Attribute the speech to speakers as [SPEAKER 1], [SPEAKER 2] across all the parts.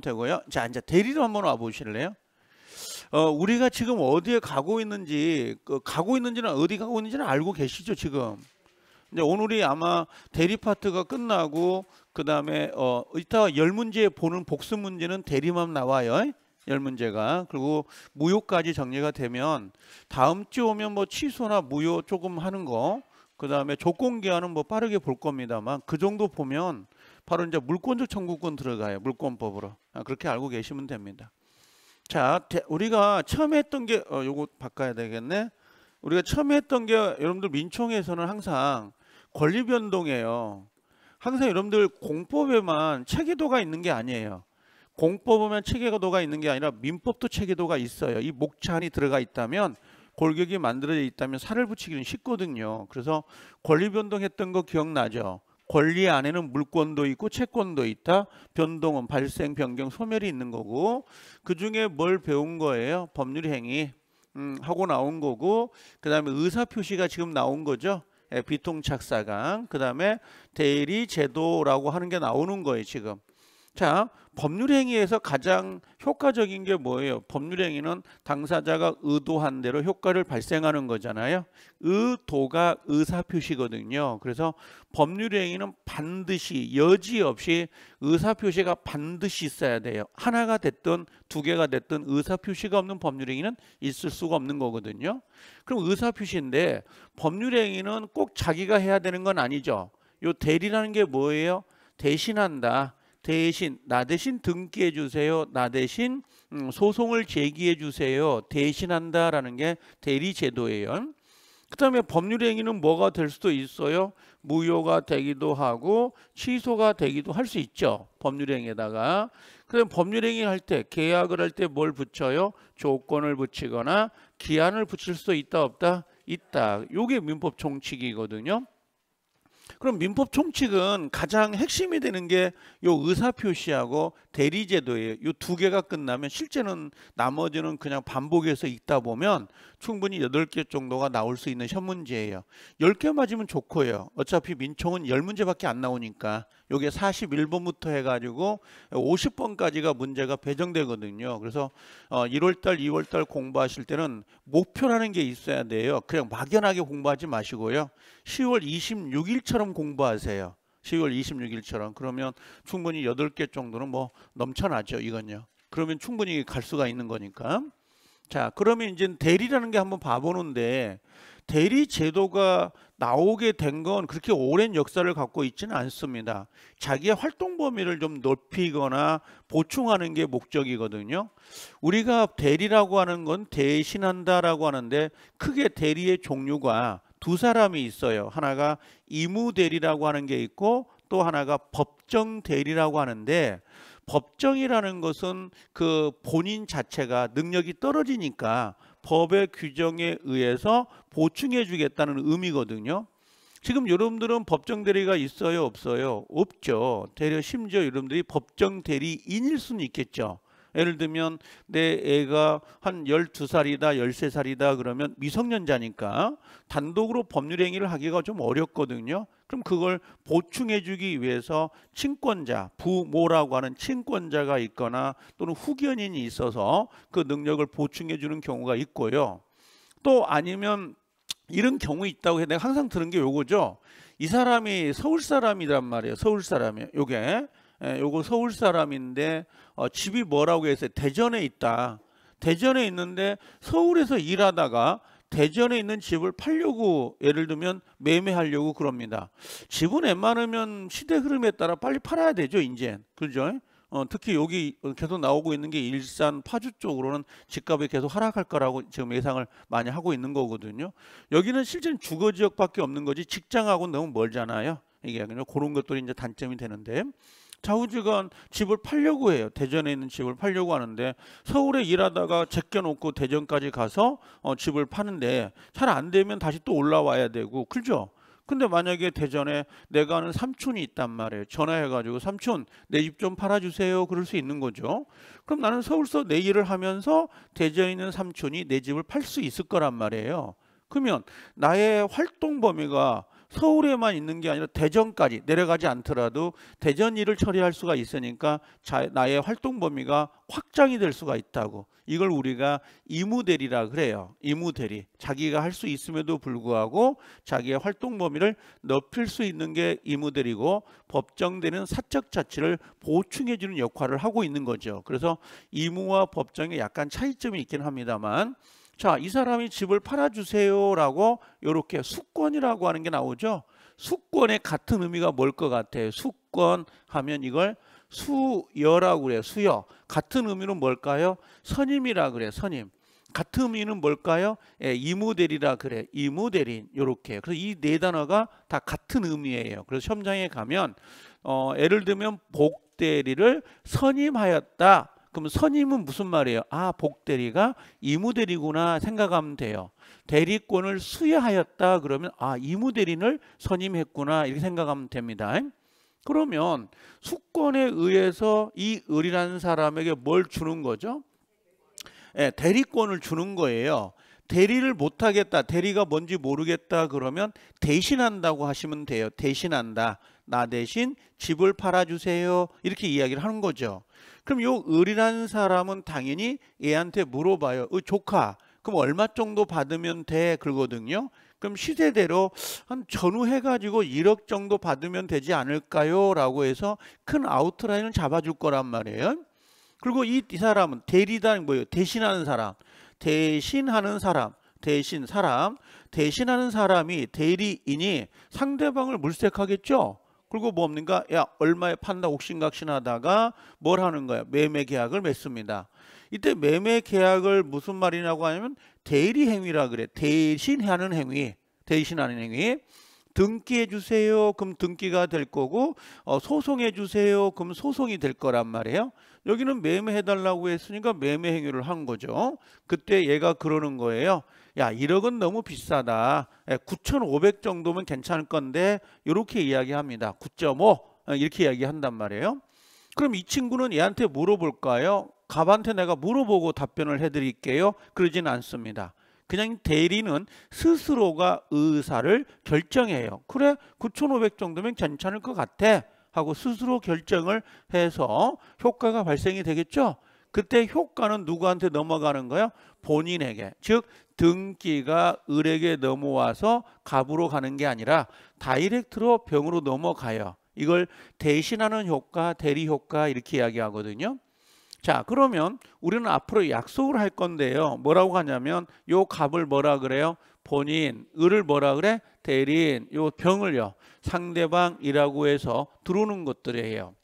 [SPEAKER 1] 되고요. 자, 이제 대리로 한번 와 보실래요? 어, 우리가 지금 어디에 가고 있는지 그 가고 있는지는 어디 가고 있는지는 알고 계시죠, 지금. 이제 오늘이 아마 대리 파트가 끝나고 그다음에 어 이따 열 문제 보는 복습 문제는 대리만 나와요. 열 문제가 그리고 무효까지 정리가 되면 다음 주 오면 뭐 취소나 무효 조금 하는 거 그다음에 조건 기한은 뭐 빠르게 볼 겁니다만 그 정도 보면 바로 이제 물권적 청구권 들어가요. 물권법으로. 아, 그렇게 알고 계시면 됩니다. 자, 우리가 처음에 했던 게 어, 요거 바꿔야 되겠네. 우리가 처음에 했던 게 여러분들 민총에서는 항상 권리 변동이에요. 항상 여러분들 공법에만 체계도가 있는 게 아니에요. 공법에만 체계도가 있는 게 아니라 민법도 체계도가 있어요. 이 목차안이 들어가 있다면 골격이 만들어져 있다면 살을 붙이기는 쉽거든요. 그래서 권리 변동했던 거 기억나죠? 권리 안에는 물권도 있고 채권도 있다. 변동은 발생, 변경, 소멸이 있는 거고 그중에 뭘 배운 거예요? 법률 행위 음, 하고 나온 거고 그 다음에 의사표시가 지금 나온 거죠. 예, 비통착사강 그 다음에 대리 제도라고 하는 게 나오는 거예요 지금 자, 법률 행위에서 가장 효과적인 게 뭐예요? 법률 행위는 당사자가 의도한 대로 효과를 발생하는 거잖아요. 의도가 의사 표시거든요. 그래서 법률 행위는 반드시 여지없이 의사 표시가 반드시 있어야 돼요. 하나가 됐든 두 개가 됐든 의사 표시가 없는 법률 행위는 있을 수가 없는 거거든요. 그럼 의사 표시인데 법률 행위는 꼭 자기가 해야 되는 건 아니죠. 요 대리라는 게 뭐예요? 대신한다. 대신 나 대신 등기해 주세요. 나 대신 음, 소송을 제기해 주세요. 대신한다라는 게 대리 제도예요. 그다음에 법률 행위는 뭐가 될 수도 있어요. 무효가 되기도 하고 취소가 되기도 할 수 있죠. 법률 행위에다가. 그럼 법률 행위 할 때 계약을 할 때 뭘 붙여요? 조건을 붙이거나 기한을 붙일 수도 있다 없다. 있다. 요게 민법 총칙이거든요. 그럼 민법 총칙은 가장 핵심이 되는 게 요 의사표시하고 대리제도예요. 요 두 개가 끝나면 실제는 나머지는 그냥 반복해서 읽다 보면 충분히 여덟 개 정도가 나올 수 있는 현문제예요. 열 개 맞으면 좋고요. 어차피 민총은 열문제밖에안 나오니까 요게 41번부터 해가지고 50번까지가 문제가 배정되거든요. 그래서 1월달, 어, 2월달 공부하실 때는 목표라는 게 있어야 돼요. 그냥 막연하게 공부하지 마시고요. 10월 26일처럼 공부하세요. 10월 26일처럼 그러면 충분히 8개 정도는 뭐 넘쳐나죠 이건요 그러면 충분히 갈 수가 있는 거니까 자 그러면 이제 대리라는 게 한번 봐보는데 대리 제도가 나오게 된 건 그렇게 오랜 역사를 갖고 있지는 않습니다. 자기의 활동 범위를 좀 넓히거나 보충하는 게 목적이거든요. 우리가 대리라고 하는 건 대신한다라고 하는데 크게 대리의 종류가 두 사람이 있어요. 하나가 이무 대리라고 하는 게 있고 또 하나가 법정 대리라고 하는데 법정이라는 것은 그 본인 자체가 능력이 떨어지니까 법의 규정에 의해서 보충해 주겠다는 의미거든요. 지금 여러분들은 법정 대리가 있어요 없어요 없죠. 대려 심지어 여러분들이 법정 대리인일 수는 있겠죠. 예를 들면 내 애가 한 12살이다 13살이다 그러면 미성년자니까 단독으로 법률 행위를 하기가 좀 어렵거든요. 그럼 그걸 보충해 주기 위해서 친권자, 부모라고 하는 친권자가 있거나 또는 후견인이 있어서 그 능력을 보충해 주는 경우가 있고요. 또 아니면 이런 경우 있다고 해 내가 항상 들은 게 요거죠. 이 사람이 서울 사람이란 말이에요. 서울 사람이에요. 요게 예, 요거 서울 사람인데 어, 집이 뭐라고 해서 대전에 있다. 대전에 있는데 서울에서 일하다가 대전에 있는 집을 팔려고 예를 들면 매매하려고 그럽니다. 집은 웬만하면 시대 흐름에 따라 빨리 팔아야 되죠, 이제. 그죠? 어, 특히 여기 계속 나오고 있는 게 일산 파주 쪽으로는 집값이 계속 하락할 거라고 지금 예상을 많이 하고 있는 거거든요. 여기는 실제는 주거 지역밖에 없는 거지 직장하고 너무 멀잖아요. 이게 그냥 그런 것들이 이제 단점이 되는데 좌우지간 집을 팔려고 해요. 대전에 있는 집을 팔려고 하는데 서울에 일하다가 제껴놓고 대전까지 가서 어, 집을 파는데 잘 안 되면 다시 또 올라와야 되고 그죠? 근데 만약에 대전에 내가 아는 삼촌이 있단 말이에요. 전화해가지고 삼촌 내 집 좀 팔아주세요. 그럴 수 있는 거죠. 그럼 나는 서울서 내 일을 하면서 대전에 있는 삼촌이 내 집을 팔 수 있을 거란 말이에요. 그러면 나의 활동 범위가 서울에만 있는 게 아니라 대전까지 내려가지 않더라도 대전 일을 처리할 수가 있으니까 자, 나의 활동 범위가 확장이 될 수가 있다고 이걸 우리가 이무대리라 그래요. 이무대리. 자기가 할 수 있음에도 불구하고 자기의 활동 범위를 넓힐 수 있는 게 이무대리고 법정되는 사적 자치를 보충해 주는 역할을 하고 있는 거죠. 그래서 이무와 법정에 약간 차이점이 있긴 합니다만 자, 이 사람이 집을 팔아주세요라고 이렇게 수권이라고 하는 게 나오죠. 수권의 같은 의미가 뭘 것 같아요? 수권 하면 이걸 수여라고 그래요. 수여. 같은 의미는 뭘까요? 선임이라 그래. 요 선임. 같은 의미는 뭘까요? 예, 이무대리라 그래. 이무대리 요렇게. 그래서 이 네 단어가 다 같은 의미예요. 그래서 시험장에 가면 어, 예를 들면 복대리를 선임하였다. 그럼 선임은 무슨 말이에요? 아, 복대리가 이무대리구나 생각하면 돼요. 대리권을 수여하였다 그러면 아, 이무대리를 선임했구나 이렇게 생각하면 됩니다. 그러면 수권에 의해서 이 을이라는 사람에게 뭘 주는 거죠? 예, 대리권을 주는 거예요. 대리를 못하겠다 대리가 뭔지 모르겠다 그러면 대신한다고 하시면 돼요 대신한다 나 대신 집을 팔아주세요 이렇게 이야기를 하는 거죠 그럼 요 을이라는 사람은 당연히 애한테 물어봐요 어, 조카 그럼 얼마 정도 받으면 돼 그러거든요 그럼 시세대로 한 전후해가지고 1억 정도 받으면 되지 않을까요? 라고 해서 큰 아우트라인을 잡아줄 거란 말이에요. 그리고 이, 이 사람은 대리단 뭐예요? 대신하는 사람. 대신하는 사람, 대신 사람, 대신하는 사람이 대리인이 상대방을 물색하겠죠. 그리고 뭡니까? 뭐 야 얼마에 판다 옥신각신하다가 뭘 하는 거야? 매매 계약을 맺습니다. 이때 매매 계약을 무슨 말이라고 하면 대리 행위라 그래. 대신하는 행위, 대신하는 행위. 등기해 주세요. 그럼 등기가 될 거고 어, 소송해 주세요. 그럼 소송이 될 거란 말이에요. 여기는 매매해달라고 했으니까 매매 행위를 한 거죠. 그때 얘가 그러는 거예요. 야 1억은 너무 비싸다. 9,500 예, 정도면 괜찮을 건데 이렇게 이야기합니다. 9.5 예, 이렇게 이야기한단 말이에요. 그럼 이 친구는 얘한테 물어볼까요? 갑한테 내가 물어보고 답변을 해드릴게요. 그러진 않습니다. 그냥 대리는 스스로가 의사를 결정해요. 그래 9,500 정도면 괜찮을 것 같아. 하고 스스로 결정을 해서 효과가 발생이 되겠죠. 그때 효과는 누구한테 넘어가는 거예요? 본인에게. 즉 등기가 을에게 넘어와서 갑으로 가는 게 아니라 다이렉트로 병으로 넘어가요. 이걸 대신하는 효과, 대리 효과 이렇게 이야기하거든요. 자, 그러면 우리는 앞으로 약속을 할 건데요. 뭐라고 하냐면 요 갑을 뭐라 그래요? 본인, 을을 뭐라 그래? 대리인, 요 병을요. 상대방이라고 해서 들어오는 것들이에요.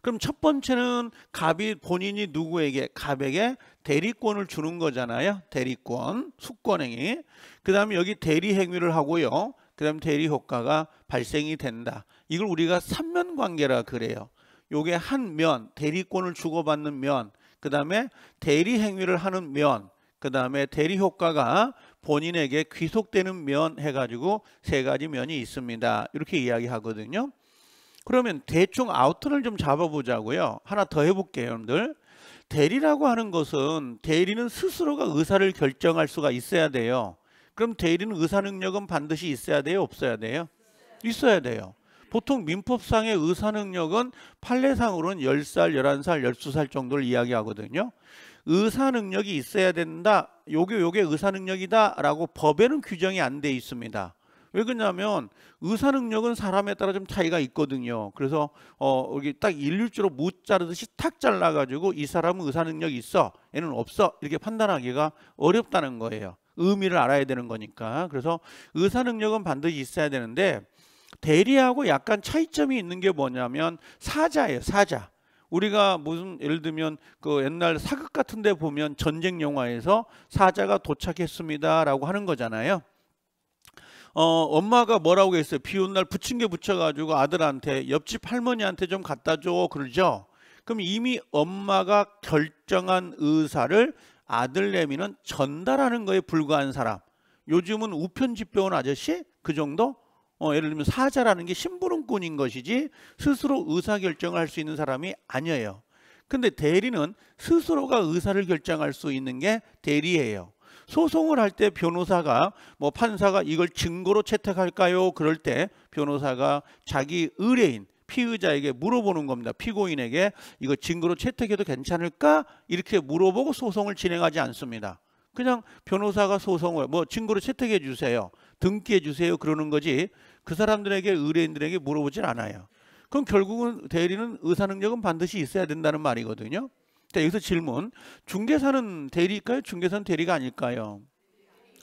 [SPEAKER 1] 그럼 첫 번째는 갑이 본인이 누구에게 갑에게 대리권을 주는 거잖아요. 대리권, 수권행위. 그다음에 여기 대리 행위를 하고요. 그다음 에 대리 효과가 발생이 된다. 이걸 우리가 삼면 관계라 그래요. 요게 한 면, 대리권을 주고받는 면, 그다음에 대리 행위를 하는 면, 그다음에 대리 효과가 본인에게 귀속되는 면 해가지고 세 가지 면이 있습니다. 이렇게 이야기하거든요. 그러면 대충 아우터를 좀 잡아보자고요. 하나 더 해볼게요, 여러분들. 대리라고 하는 것은 대리는 스스로가 의사를 결정할 수가 있어야 돼요. 그럼 대리는 의사 능력은 반드시 있어야 돼요, 없어야 돼요? 있어야 돼요. 보통 민법상의 의사 능력은 판례상으로는 10살, 11살, 12살 정도를 이야기하거든요. 의사 능력이 있어야 된다. 요게 요게 의사 능력이다라고 법에는 규정이 안 돼 있습니다. 왜 그러냐면 의사 능력은 사람에 따라 좀 차이가 있거든요. 그래서 어 여기 딱 일률적으로 못 자르듯이 탁 잘라 가지고 이 사람은 의사 능력이 있어. 얘는 없어. 이렇게 판단하기가 어렵다는 거예요. 의미를 알아야 되는 거니까. 그래서 의사 능력은 반드시 있어야 되는데 대리하고 약간 차이점이 있는 게 뭐냐면 사자예요. 사자. 우리가 무슨 예를 들면 그 옛날 사극 같은 데 보면 전쟁 영화에서 사자가 도착했습니다라고 하는 거잖아요. 어, 엄마가 뭐라고 했어요? 비 온날 부침개 붙여가지고 아들한테 옆집 할머니한테 좀 갖다 줘 그러죠. 그럼 이미 엄마가 결정한 의사를 아들내미는 전달하는 거에 불과한 사람. 요즘은 우편집배원 아저씨 그 정도 어, 예를 들면 사자라는 게 심부름꾼인 것이지 스스로 의사결정을 할 수 있는 사람이 아니에요. 근데 대리는 스스로가 의사를 결정할 수 있는 게 대리예요. 소송을 할 때 변호사가 뭐 판사가 이걸 증거로 채택할까요? 그럴 때 변호사가 자기 의뢰인 피의자에게 물어보는 겁니다. 피고인에게 이거 증거로 채택해도 괜찮을까? 이렇게 물어보고 소송을 진행하지 않습니다. 그냥 변호사가 소송을 뭐 증거로 채택해 주세요. 등기해 주세요. 그러는 거지 그 사람들에게 의뢰인들에게 물어보질 않아요. 그럼 결국은 대리는 의사 능력은 반드시 있어야 된다는 말이거든요. 자, 여기서 질문. 중개사는 대리일까요? 중개사는 대리가 아닐까요?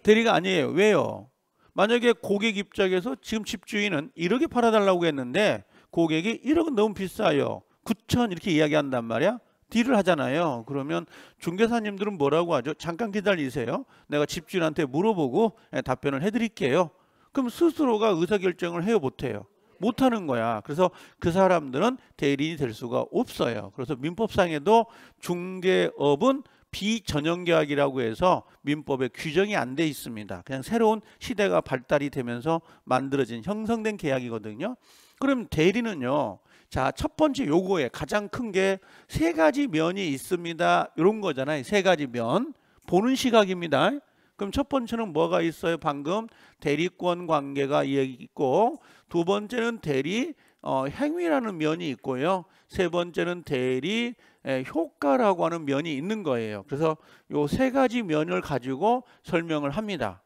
[SPEAKER 1] 대리가 아니에요. 왜요? 만약에 고객 입장에서 지금 집주인은 1억에 팔아달라고 했는데 고객이 1억은 너무 비싸요. 9천 이렇게 이야기한단 말이야. 딜을 하잖아요. 그러면 중개사님들은 뭐라고 하죠? 잠깐 기다리세요. 내가 집주인한테 물어보고 예, 답변을 해드릴게요. 그럼 스스로가 의사결정을 해요 못해요? 못하는 거야. 그래서 그 사람들은 대리인이 될 수가 없어요. 그래서 민법상에도 중개업은 비전형계약이라고 해서 민법에 규정이 안 돼 있습니다. 그냥 새로운 시대가 발달이 되면서 만들어진 형성된 계약이거든요. 그럼 대리는요. 자, 첫 번째 요거에 가장 큰 게 세 가지 면이 있습니다. 이런 거잖아요. 세 가지 면. 보는 시각입니다. 그럼 첫 번째는 뭐가 있어요? 방금 대리권 관계가 있고 두 번째는 대리 어, 행위라는 면이 있고요. 세 번째는 대리 에, 효과라고 하는 면이 있는 거예요. 그래서 요 세 가지 면을 가지고 설명을 합니다.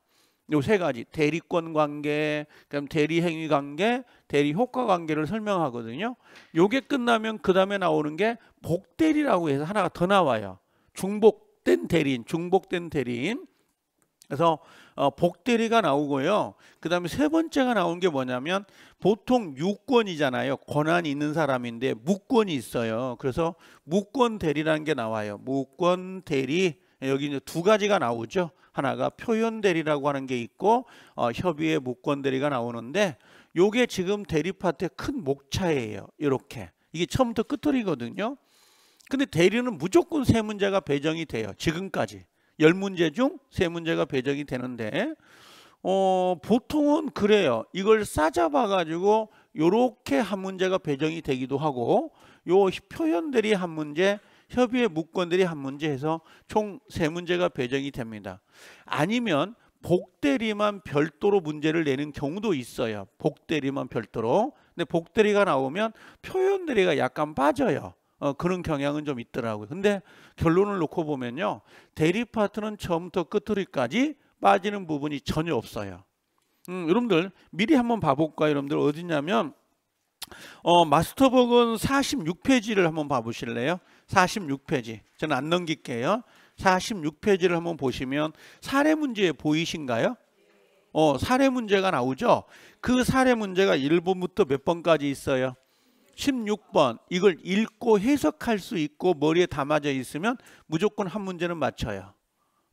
[SPEAKER 1] 요 세 가지 대리권 관계, 그다 대리 행위 관계, 대리 효과 관계를 설명하거든요. 요게 끝나면 그다음에 나오는 게 복대리라고 해서 하나가 더 나와요. 중복된 대리인, 중복된 대리인. 그래서 어, 복대리가 나오고요. 그 다음에 세 번째가 나온 게 뭐냐면 보통 유권이잖아요. 권한이 있는 사람인데 무권이 있어요. 그래서 무권 대리라는 게 나와요. 무권 대리 여기 이제 두 가지가 나오죠. 하나가 표현 대리라고 하는 게 있고 어, 협의의 무권 대리가 나오는데 요게 지금 대립파트의 큰 목차예요. 이렇게 이게 처음부터 끝돌이거든요 근데 대리는 무조건 세 문제가 배정이 돼요. 지금까지. 열문제중세문제가 배정이 되는데 어, 보통은 그래요. 이걸 싸잡아 가지고 요렇게 한 문제가 배정이 되기도 하고 요 표현들이 한 문제 협의의 문건들이 한 문제 해서 총 세 문제가 배정이 됩니다. 아니면 복대리만 별도로 문제를 내는 경우도 있어요. 복대리만 별도로. 근데 복대리가 나오면 표현들이가 약간 빠져요. 어, 그런 경향은 좀 있더라고요. 근데 결론을 놓고 보면요. 대리 파트는 처음부터 끝으로까지 빠지는 부분이 전혀 없어요. 음, 여러분들 미리 한번 봐볼까요? 여러분들 어디냐면 어, 마스터북은 46페이지를 한번 봐보실래요? 46페이지. 저는 안 넘길게요. 46페이지를 한번 보시면 사례 문제 보이신가요? 어, 사례 문제가 나오죠? 그 사례 문제가 1번부터 몇 번까지 있어요? 16번 이걸 읽고 해석할 수 있고 머리에 담아져 있으면 무조건 한 문제는 맞춰요.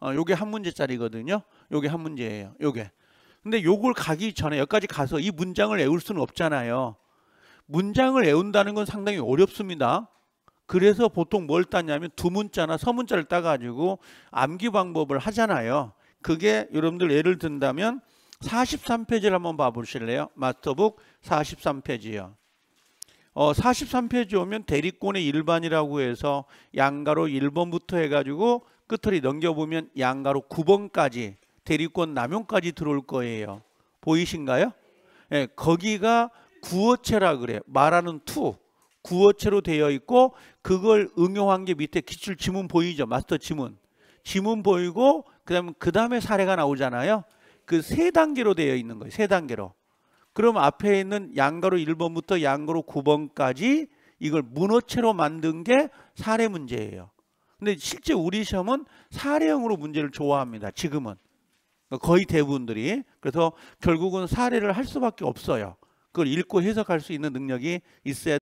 [SPEAKER 1] 어, 요게 한 문제짜리거든요. 요게 한 문제예요. 요게. 근데 요걸 가기 전에 여기까지 가서 이 문장을 외울 수는 없잖아요. 문장을 외운다는 건 상당히 어렵습니다. 그래서 보통 뭘 따냐면 두 문자나 서 문자를 따가지고 암기 방법을 하잖아요. 그게 여러분들 예를 든다면 43페이지를 한번 봐보실래요? 마스터북 43페이지요. 어, 43페이지 오면 대리권의 일반이라고 해서 양가로 1번부터 해가지고 끝을 넘겨보면 양가로 9번까지 대리권 남용까지 들어올 거예요. 보이신가요? 예, 거기가 구어체라 그래. 말하는 투. 구어체로 되어 있고 그걸 응용한 게 밑에 기출 지문 보이죠? 마스터 지문. 지문 보이고 그다음 그다음에 사례가 나오잖아요. 그 세 단계로 되어 있는 거예요. 세 단계로. 그럼 앞에 있는 양가로 1번부터 양가로 9번까지 이걸 문어체로 만든 게 사례 문제예요. 근데 실제 우리 시험은 사례형으로 문제를 좋아합니다. 지금은. 거의 대부분들이. 그래서 결국은 사례를 할 수밖에 없어요. 그걸 읽고 해석할 수 있는 능력이 있어야